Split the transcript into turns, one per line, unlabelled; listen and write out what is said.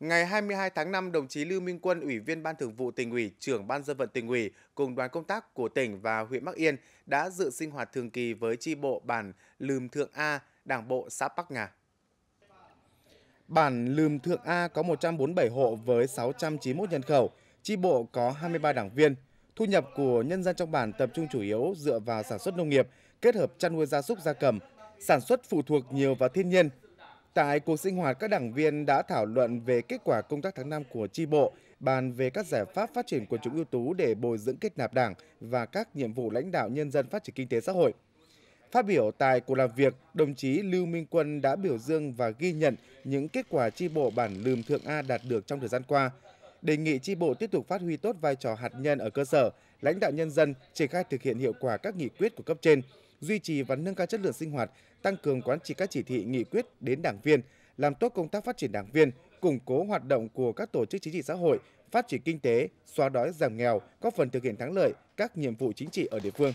Ngày 22 tháng 5, đồng chí Lưu Minh Quân, Ủy viên Ban Thường vụ tỉnh ủy, trưởng Ban dân vận tỉnh ủy cùng đoàn công tác của tỉnh và huyện Bắc Yên đã dự sinh hoạt thường kỳ với chi bộ bản lùm Thượng A, Đảng bộ xã Bắc Ngà. Bản lùm Thượng A có 147 hộ với 691 nhân khẩu, chi bộ có 23 đảng viên. Thu nhập của nhân dân trong bản tập trung chủ yếu dựa vào sản xuất nông nghiệp, kết hợp chăn nuôi gia súc gia cầm, sản xuất phụ thuộc nhiều vào thiên nhiên, Tại cuộc sinh hoạt, các đảng viên đã thảo luận về kết quả công tác tháng 5 của tri bộ, bàn về các giải pháp phát triển quần chúng ưu tú để bồi dưỡng kết nạp đảng và các nhiệm vụ lãnh đạo nhân dân phát triển kinh tế xã hội. Phát biểu tại cuộc làm việc, đồng chí Lưu Minh Quân đã biểu dương và ghi nhận những kết quả tri bộ bản Lườm Thượng A đạt được trong thời gian qua, đề nghị tri bộ tiếp tục phát huy tốt vai trò hạt nhân ở cơ sở, lãnh đạo nhân dân triển khai thực hiện hiệu quả các nghị quyết của cấp trên, duy trì và nâng cao chất lượng sinh hoạt, tăng cường quán triệt các chỉ thị nghị quyết đến đảng viên, làm tốt công tác phát triển đảng viên, củng cố hoạt động của các tổ chức chính trị xã hội, phát triển kinh tế, xóa đói giảm nghèo, góp phần thực hiện thắng lợi các nhiệm vụ chính trị ở địa phương.